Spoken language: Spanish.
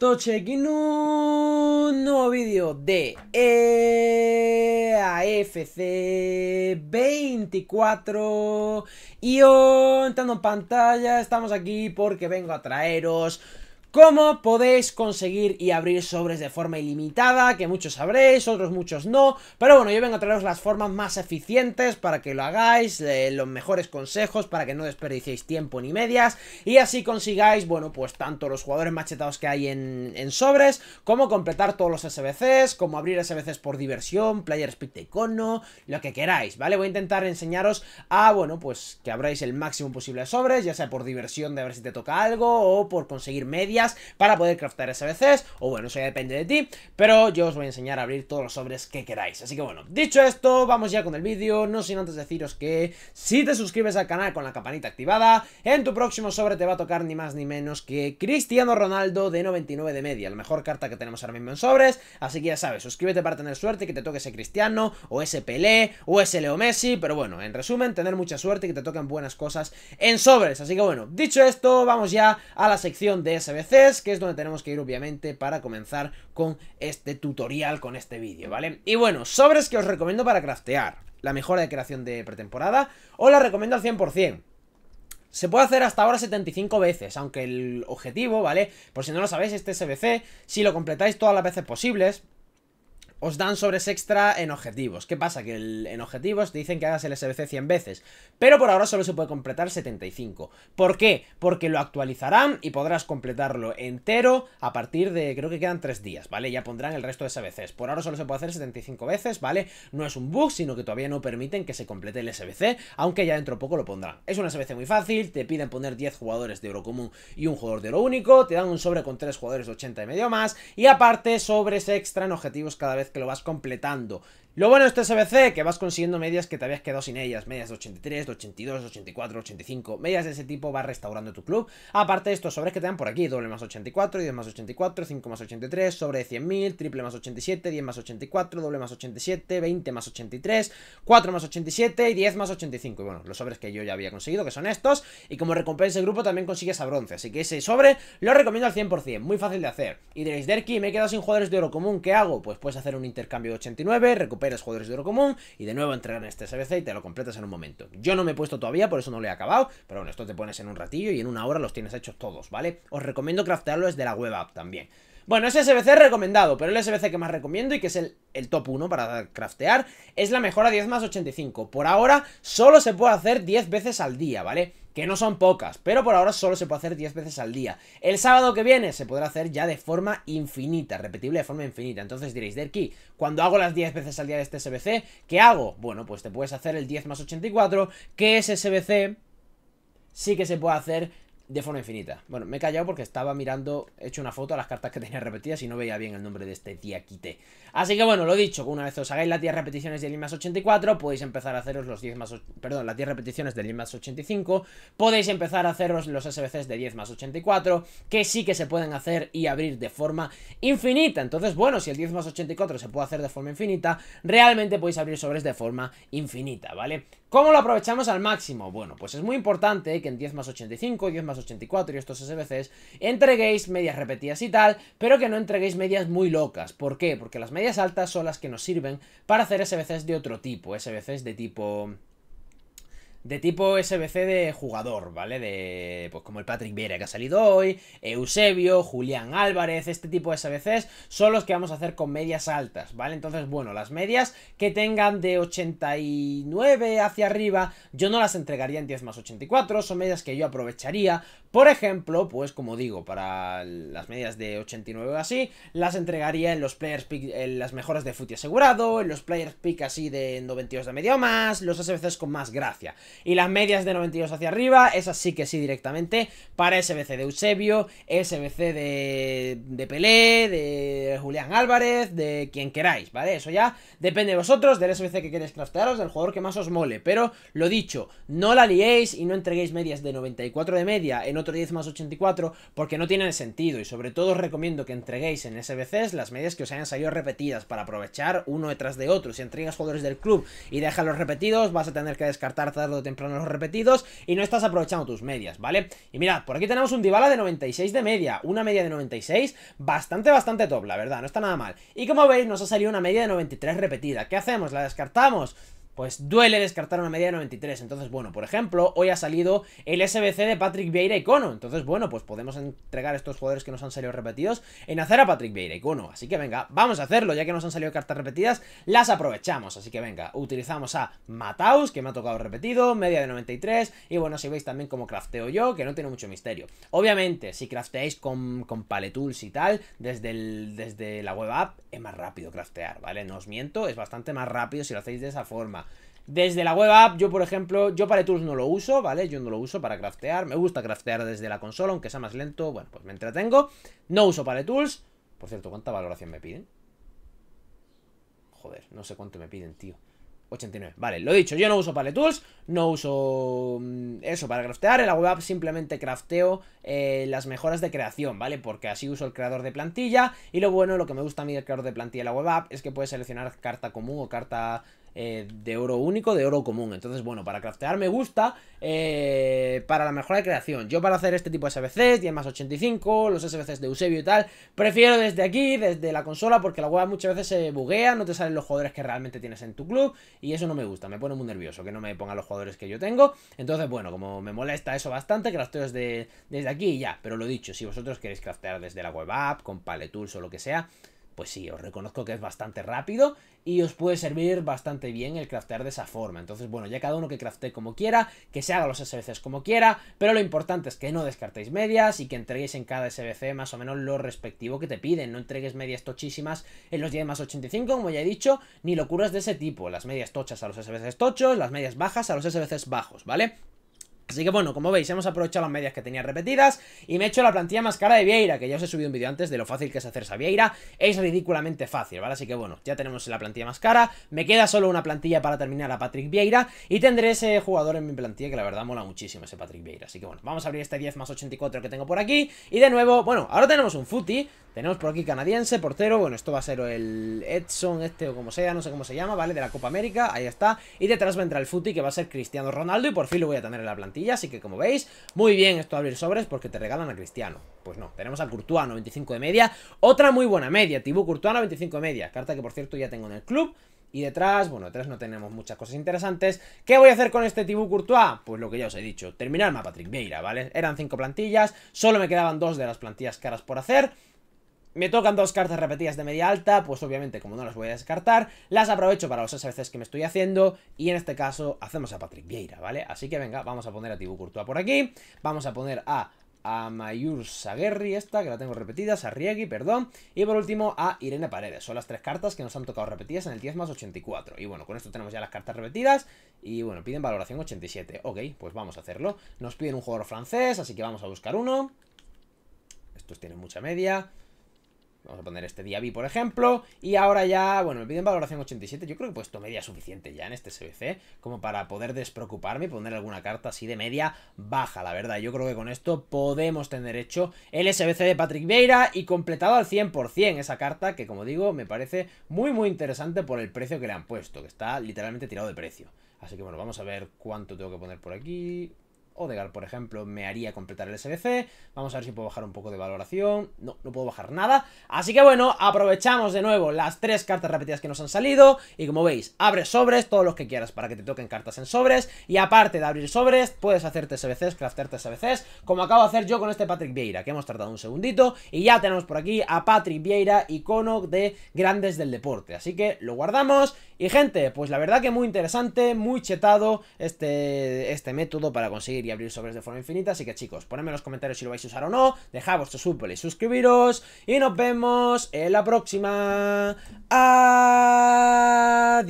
Check un nuevo vídeo de EAFC 24 y entrando en pantalla estamos aquí porque vengo a traeros cómo podéis conseguir y abrir sobres de forma ilimitada, que muchos sabréis, otros muchos no, pero bueno, yo vengo a traeros las formas más eficientes para que lo hagáis, eh, los mejores consejos para que no desperdiciéis tiempo ni medias y así consigáis, bueno, pues tanto los jugadores machetados que hay en, sobres, como completar todos los SBCs, como abrir SBCs por diversión, player speed de icono, lo que queráis, ¿vale? Voy a intentar enseñaros a, bueno, pues que abráis el máximo posible de sobres, ya sea por diversión de ver si te toca algo o por conseguir medias para poder craftar SBCs, o bueno, eso ya depende de ti, pero yo os voy a enseñar a abrir todos los sobres que queráis. Así que bueno, dicho esto, vamos ya con el vídeo, no sin antes deciros que si te suscribes al canal con la campanita activada, en tu próximo sobre te va a tocar ni más ni menos que Cristiano Ronaldo de 99 de media, la mejor carta que tenemos ahora mismo en sobres, así que ya sabes, suscríbete para tener suerte que te toque ese Cristiano, o ese Pelé, o ese Leo Messi, pero bueno, en resumen, tener mucha suerte y que te toquen buenas cosas en sobres. Así que bueno, dicho esto, vamos ya a la sección de SBC que es donde tenemos que ir obviamente para comenzar con este tutorial, con este vídeo, ¿vale? Y bueno, sobres que os recomiendo para craftear, la mejora de creación de pretemporada, os la recomiendo al 100%. Se puede hacer hasta ahora 75 veces, aunque el objetivo, ¿vale? Por si no lo sabéis, este SBC, si lo completáis todas las veces posibles, os dan sobres extra en objetivos. ¿Qué pasa? Que en objetivos te dicen que hagas el SBC 100 veces, pero por ahora solo se puede completar 75. ¿Por qué? Porque lo actualizarán y podrás completarlo entero a partir de, creo que quedan 3 días, ¿vale? Ya pondrán el resto de SBCs. Por ahora solo se puede hacer 75 veces, ¿vale? No es un bug, sino que todavía no permiten que se complete el SBC, aunque ya dentro poco lo pondrán. Es un SBC muy fácil, te piden poner 10 jugadores de oro común y un jugador de oro único, te dan un sobre con 3 jugadores de 80 y medio más, y aparte sobres extra en objetivos cada vez que lo vas completando. Lo bueno de este SBC, que vas consiguiendo medias que te habías quedado sin ellas, medias de 83, de 82, de 84, de 85, medias de ese tipo vas restaurando tu club. Aparte de estos sobres que te dan por aquí, doble más 84, 10 más 84, 5 más 83, sobre 100.000, triple más 87, 10 más 84, doble más 87, 20 más 83, 4 más 87 y 10 más 85. Y bueno, los sobres que yo ya había conseguido, que son estos, y como recompensa el grupo también consigues a bronce, así que ese sobre lo recomiendo al 100%, muy fácil de hacer. Y diréis, Derky me he quedado sin jugadores de oro común, ¿qué hago? Pues puedes hacer un intercambio de 89, recuperas jugadores de oro común y de nuevo en este SBC y te lo completas en un momento. Yo no me he puesto todavía, por eso no lo he acabado, pero bueno, esto te pones en un ratillo y en una hora los tienes hechos todos, ¿vale? Os recomiendo craftearlo desde la web app también. Bueno, ese SBC recomendado, pero el SBC que más recomiendo y que es el, top 1 para craftear es la mejora 10 más 85. Por ahora solo se puede hacer 10 veces al día, ¿vale? que no son pocas, pero por ahora solo se puede hacer 10 veces al día. El sábado que viene se podrá hacer ya de forma infinita, repetible de forma infinita. Entonces diréis, Derki, cuando hago las 10 veces al día de este SBC, ¿qué hago? Bueno, pues te puedes hacer el 10 más 84, que es SBC sí que se puede hacer de forma infinita. Bueno, me he callado porque estaba mirando, he hecho una foto a las cartas que tenía repetidas y no veía bien el nombre de este Diakite. Así que bueno, lo dicho, una vez os hagáis las 10 repeticiones del más 84, podéis empezar a haceros los 10 más... Perdón, las 10 repeticiones del más 85, podéis empezar a haceros los SBCs de 10 más 84, que sí que se pueden hacer y abrir de forma infinita. Entonces, bueno, si el 10 más 84 se puede hacer de forma infinita, realmente podéis abrir sobres de forma infinita, ¿vale? ¿Cómo lo aprovechamos al máximo? Bueno, pues es muy importante que en 10 más 85, 10 más 84 y estos SBCs, entreguéis medias repetidas y tal, pero que no entreguéis medias muy locas. ¿Por qué? Porque las medias altas son las que nos sirven para hacer SBCs de otro tipo, SBCs de tipo de tipo SBC de jugador, ¿vale? De, pues como el Patrick Vieira que ha salido hoy, Eusebio, Julián Álvarez, este tipo de SBCs son los que vamos a hacer con medias altas, ¿vale? Entonces, bueno, las medias que tengan de 89 hacia arriba, yo no las entregaría en 10 más 84, son medias que yo aprovecharía, por ejemplo, pues como digo, para las medias de 89 o así, las entregaría en los players pick, en las mejoras de futi asegurado, en los players pick así de 92 de medio más, los SBCs con más gracia. Y las medias de 92 hacia arriba, esas sí que sí directamente, para SBC de Eusebio, SBC de, Pelé, de Julián Álvarez, de quien queráis, ¿vale? Eso ya depende de vosotros, del SBC que queréis craftearos, del jugador que más os mole. Pero lo dicho, no la liéis y no entreguéis medias de 94 de media en otro 10 más 84 porque no tienen sentido. Y sobre todo os recomiendo que entreguéis en SBCs las medias que os hayan salido repetidas para aprovechar uno detrás de otro. Si entregas jugadores del club y dejarlos repetidos, vas a tener que descartar todos temprano los repetidos y no estás aprovechando tus medias, ¿vale? Y mirad, por aquí tenemos un Dybala de 96 de media, una media de 96, bastante, bastante top, la verdad, no está nada mal. Y como veis, nos ha salido una media de 93 repetida. ¿Qué hacemos? ¿La descartamos? pues duele descartar una media de 93. Entonces, bueno, por ejemplo, hoy ha salido el SBC de Patrick Vieira y Entonces, bueno, pues podemos entregar estos jugadores que nos han salido repetidos en hacer a Patrick Vieira y Así que venga, vamos a hacerlo. Ya que nos han salido cartas repetidas, las aprovechamos. Así que venga, utilizamos a Mataus, que me ha tocado repetido, media de 93. Y bueno, si veis también cómo crafteo yo, que no tiene mucho misterio. Obviamente, si crafteáis con, con paletools y tal, desde, el, desde la web app, es más rápido craftear, ¿vale? No os miento, es bastante más rápido si lo hacéis de esa forma desde la web app, yo por ejemplo, yo para tools no lo uso, ¿vale? Yo no lo uso para craftear, me gusta craftear desde la consola, aunque sea más lento, bueno, pues me entretengo. No uso para tools. Por cierto, ¿cuánta valoración me piden? Joder, no sé cuánto me piden, tío. 89, vale, lo he dicho, yo no uso Tools, no uso mm, eso para craftear, en la web app simplemente crafteo eh, las mejoras de creación, ¿vale? Porque así uso el creador de plantilla y lo bueno, lo que me gusta a mí del creador de plantilla en la web app es que puedes seleccionar carta común o carta eh, de oro único, de oro común. Entonces, bueno, para craftear me gusta, eh, para la mejora de creación. Yo para hacer este tipo de SBCs, 10 más 85, los SBCs de Eusebio y tal, prefiero desde aquí, desde la consola, porque la web muchas veces se buguea, no te salen los jugadores que realmente tienes en tu club, y eso no me gusta, me pone muy nervioso que no me pongan los jugadores que yo tengo. Entonces, bueno, como me molesta eso bastante, crafteo desde, desde aquí y ya. Pero lo dicho, si vosotros queréis craftear desde la web app, con paletools o lo que sea, pues sí, os reconozco que es bastante rápido y os puede servir bastante bien el craftear de esa forma. Entonces, bueno, ya cada uno que craftee como quiera, que se haga los SBCs como quiera, pero lo importante es que no descartéis medias y que entreguéis en cada SBC más o menos lo respectivo que te piden. No entregues medias tochísimas en los 10 más 85, como ya he dicho, ni locuras de ese tipo. Las medias tochas a los SBCs tochos, las medias bajas a los SBCs bajos, ¿vale? Así que bueno, como veis, hemos aprovechado las medias que tenía repetidas y me he hecho la plantilla más cara de Vieira, que ya os he subido un vídeo antes de lo fácil que es hacer esa Vieira, es ridículamente fácil, ¿vale? Así que bueno, ya tenemos la plantilla más cara, me queda solo una plantilla para terminar a Patrick Vieira y tendré ese jugador en mi plantilla que la verdad mola muchísimo ese Patrick Vieira, así que bueno, vamos a abrir este 10 más 84 que tengo por aquí y de nuevo, bueno, ahora tenemos un footy, tenemos por aquí canadiense, portero, bueno, esto va a ser el Edson este o como sea, no sé cómo se llama, ¿vale? De la Copa América, ahí está, y detrás vendrá el footy que va a ser Cristiano Ronaldo y por fin lo voy a tener en la plantilla así que como veis, muy bien esto de abrir sobres porque te regalan a Cristiano. Pues no, tenemos a Courtois 95 de media, otra muy buena media, Tibú Courtois 95 de media, carta que por cierto ya tengo en el club. Y detrás, bueno, detrás no tenemos muchas cosas interesantes. ¿Qué voy a hacer con este Tibú Courtois? Pues lo que ya os he dicho, terminar a mapa Vieira, ¿vale? Eran cinco plantillas, solo me quedaban dos de las plantillas caras por hacer. Me tocan dos cartas repetidas de media alta, pues obviamente como no las voy a descartar, las aprovecho para los SBCs que me estoy haciendo y en este caso hacemos a Patrick Vieira, ¿vale? Así que venga, vamos a poner a Tibu Courtois por aquí, vamos a poner a a Mayur Saguerri, esta que la tengo repetida, Sarriegi, perdón, y por último a Irene Paredes, son las tres cartas que nos han tocado repetidas en el 10 más 84, y bueno, con esto tenemos ya las cartas repetidas, y bueno, piden valoración 87, ok, pues vamos a hacerlo, nos piden un jugador francés, así que vamos a buscar uno, estos tienen mucha media, Vamos a poner este vi por ejemplo. Y ahora ya, bueno, me piden valoración 87. Yo creo que he puesto media suficiente ya en este SBC como para poder despreocuparme y poner alguna carta así de media baja, la verdad. Yo creo que con esto podemos tener hecho el SBC de Patrick Vieira y completado al 100% esa carta que, como digo, me parece muy, muy interesante por el precio que le han puesto, que está literalmente tirado de precio. Así que, bueno, vamos a ver cuánto tengo que poner por aquí. Odegar, por ejemplo, me haría completar el SBC. Vamos a ver si puedo bajar un poco de valoración. No, no puedo bajar nada. Así que bueno, aprovechamos de nuevo las tres cartas repetidas que nos han salido. Y como veis, abre sobres, todos los que quieras para que te toquen cartas en sobres. Y aparte de abrir sobres, puedes hacerte SBCs, craftarte SBCs, como acabo de hacer yo con este Patrick Vieira, que hemos tratado un segundito. Y ya tenemos por aquí a Patrick Vieira, icono de grandes del deporte. Así que lo guardamos y gente, pues la verdad que muy interesante, muy chetado este, este método para conseguir y abrir sobres de forma infinita. Así que chicos, ponedme en los comentarios si lo vais a usar o no. Dejad vuestro súper y suscribiros. Y nos vemos en la próxima. Adiós.